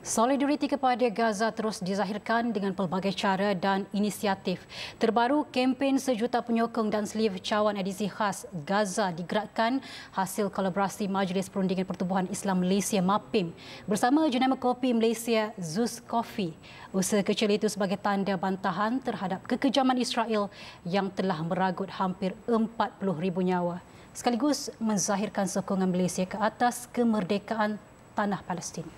Solidariti kepada Gaza terus dizahirkan dengan pelbagai cara dan inisiatif. Terbaru, kempen sejuta penyokong dan selif cawan edisi khas Gaza digerakkan hasil kolaborasi Majlis Perundingan Pertubuhan Islam Malaysia MAPIM bersama jenama kopi Malaysia Zeus Coffee. Usaha kecil itu sebagai tanda bantahan terhadap kekejaman Israel yang telah meragut hampir ribu nyawa. Sekaligus menzahirkan sokongan Malaysia ke atas kemerdekaan tanah Palestin.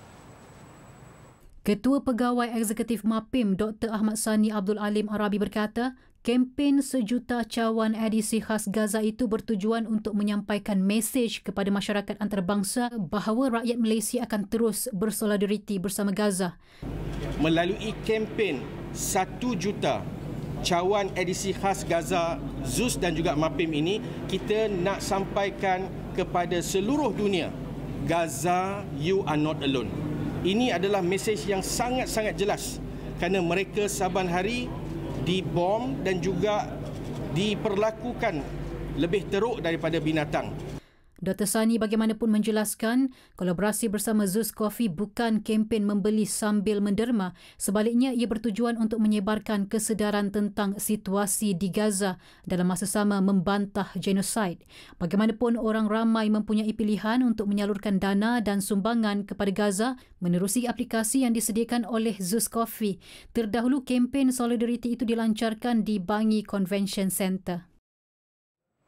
Ketua Pegawai Eksekutif MAPIM Dr. Ahmad Sani Abdul Alim Arabi berkata, kempen sejuta cawan edisi khas Gaza itu bertujuan untuk menyampaikan mesej kepada masyarakat antarabangsa bahawa rakyat Malaysia akan terus bersolidariti bersama Gaza. Melalui kempen satu juta cawan edisi khas Gaza, ZUS dan juga MAPIM ini, kita nak sampaikan kepada seluruh dunia, Gaza, you are not alone. Ini adalah mesej yang sangat-sangat jelas kerana mereka saban hari dibom dan juga diperlakukan lebih teruk daripada binatang. Dr. Sani bagaimanapun menjelaskan, kolaborasi bersama Zeus Coffee bukan kempen membeli sambil menderma. Sebaliknya, ia bertujuan untuk menyebarkan kesedaran tentang situasi di Gaza dalam masa sama membantah genosid. Bagaimanapun orang ramai mempunyai pilihan untuk menyalurkan dana dan sumbangan kepada Gaza menerusi aplikasi yang disediakan oleh Zeus Coffee. Terdahulu, kempen solidariti itu dilancarkan di Bangi Convention Center.